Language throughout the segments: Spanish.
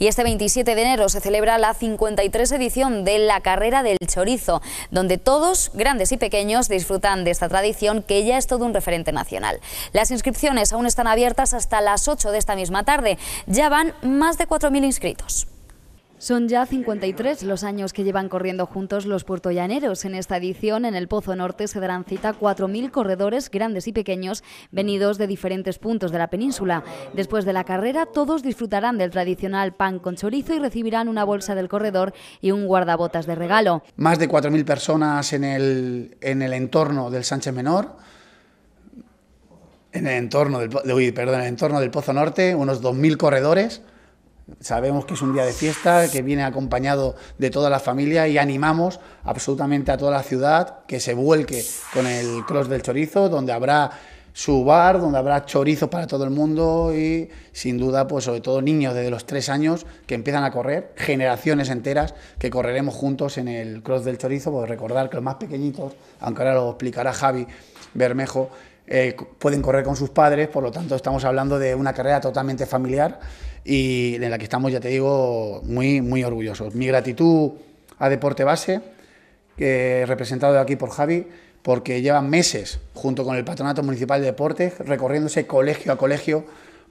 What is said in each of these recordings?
Y este 27 de enero se celebra la 53 edición de la Carrera del Chorizo, donde todos, grandes y pequeños, disfrutan de esta tradición que ya es todo un referente nacional. Las inscripciones aún están abiertas hasta las 8 de esta misma tarde. Ya van más de 4.000 inscritos. Son ya 53 los años que llevan corriendo juntos los puertollaneros. En esta edición, en el Pozo Norte, se darán cita 4.000 corredores, grandes y pequeños, venidos de diferentes puntos de la península. Después de la carrera, todos disfrutarán del tradicional pan con chorizo y recibirán una bolsa del corredor y un guardabotas de regalo. Más de 4.000 personas en el, en el entorno del Sánchez Menor. En el entorno del, perdón, en el entorno del Pozo Norte, unos 2.000 corredores Sabemos que es un día de fiesta, que viene acompañado de toda la familia y animamos absolutamente a toda la ciudad que se vuelque con el Cross del Chorizo, donde habrá su bar, donde habrá chorizos para todo el mundo y sin duda, pues sobre todo niños desde los tres años que empiezan a correr, generaciones enteras que correremos juntos en el Cross del Chorizo, pues recordar que los más pequeñitos, aunque ahora lo explicará Javi Bermejo, eh, pueden correr con sus padres, por lo tanto estamos hablando de una carrera totalmente familiar y en la que estamos, ya te digo, muy, muy orgullosos. Mi gratitud a Deporte Base, eh, representado aquí por Javi, porque llevan meses junto con el Patronato Municipal de Deportes recorriéndose colegio a colegio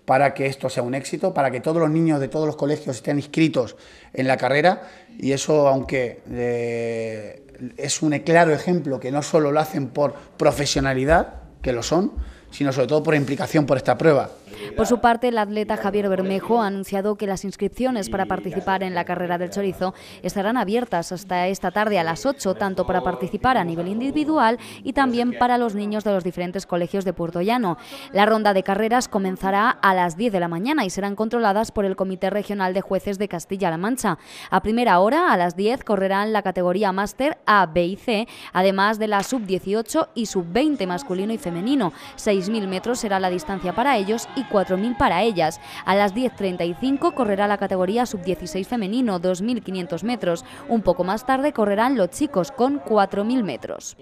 para que esto sea un éxito, para que todos los niños de todos los colegios estén inscritos en la carrera y eso, aunque eh, es un claro ejemplo que no solo lo hacen por profesionalidad, que lo son, sino sobre todo por implicación por esta prueba. Por su parte, el atleta Javier Bermejo ha anunciado que las inscripciones para participar en la carrera del chorizo estarán abiertas hasta esta tarde a las 8, tanto para participar a nivel individual y también para los niños de los diferentes colegios de Puerto Llano. La ronda de carreras comenzará a las 10 de la mañana y serán controladas por el Comité Regional de Jueces de Castilla-La Mancha. A primera hora, a las 10, correrán la categoría máster A, B y C, además de la sub-18 y sub-20 masculino y femenino. 6.000 metros será la distancia para ellos y cuatro. 4.000 para ellas. A las 10.35 correrá la categoría sub-16 femenino, 2.500 metros. Un poco más tarde correrán los chicos con 4.000 metros.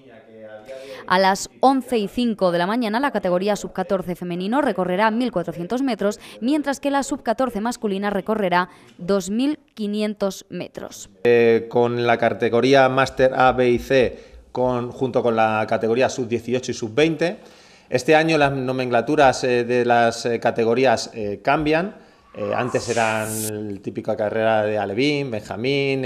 A las 11.05 de la mañana la categoría sub-14 femenino recorrerá 1.400 metros, mientras que la sub-14 masculina recorrerá 2.500 metros. Eh, con la categoría Master A, B y C, con, junto con la categoría sub-18 y sub-20, este año las nomenclaturas eh, de las eh, categorías eh, cambian. antes eran la típica carrera de Alevín, Benjamín,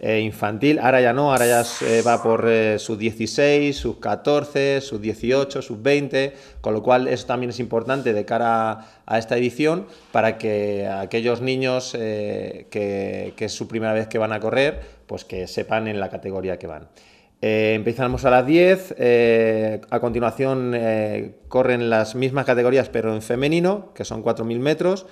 infantil. Ahora ya no, ahora ya va por sus 16, sus 14, sus 18, sub 20. Con lo cual eso también es importante de cara a, esta edición para que aquellos niños que, que es su primera vez que van a correr, pues que sepan en la categoría que van. Eh, empezamos a las 10, eh, a continuación eh, corren las mismas categorías pero en femenino, que son 4.000 metros,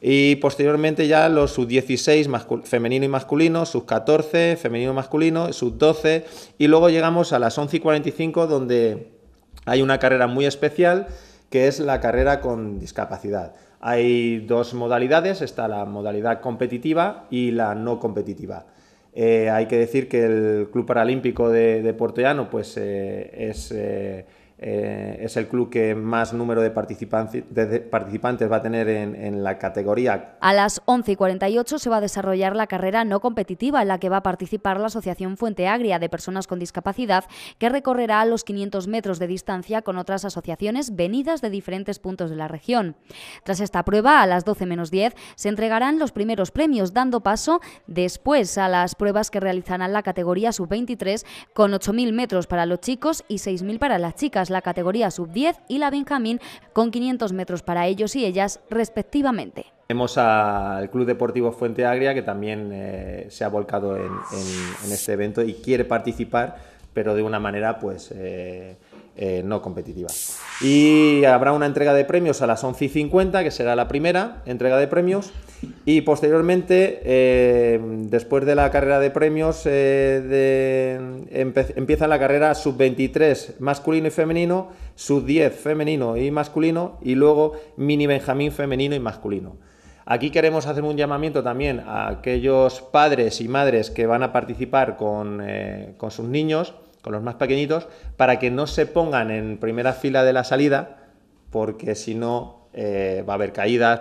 y posteriormente ya los sub-16 femenino y masculino, sub-14 femenino y masculino, sub-12, y luego llegamos a las 11 y 45 donde hay una carrera muy especial que es la carrera con discapacidad. Hay dos modalidades, está la modalidad competitiva y la no competitiva. Eh, hay que decir que el Club Paralímpico de, de pues, eh, es, eh, eh, es el club que más número de, participantes, de participantes va a tener en, la categoría. A las 11 y 48 se va a desarrollar la carrera no competitiva en la que va a participar la Asociación Fuente Agria de Personas con Discapacidad, que recorrerá los 500 metros de distancia con otras asociaciones venidas de diferentes puntos de la región. Tras esta prueba, a las 12 menos 10, se entregarán los primeros premios, dando paso después a las pruebas que realizarán la categoría sub-23 con 8.000 metros para los chicos y 6.000 para las chicas la categoría sub-10 y la Benjamín con 500 metros para ellos y ellas respectivamente. Vemos al Club Deportivo Fuente Agria que también eh, se ha volcado en, este evento y quiere participar, pero de una manera pues... Eh, eh, no competitiva. Y habrá una entrega de premios a las 11 y 50, que será la primera entrega de premios. Y posteriormente, eh, después de la carrera de premios, eh, empieza la carrera sub-23 masculino y femenino, sub-10 femenino y masculino, y luego mini Benjamín femenino y masculino. Aquí queremos hacer un llamamiento también a aquellos padres y madres que van a participar con, con sus niños con los más pequeñitos, para que no se pongan en primera fila de la salida, porque si no eh, va a haber caídas.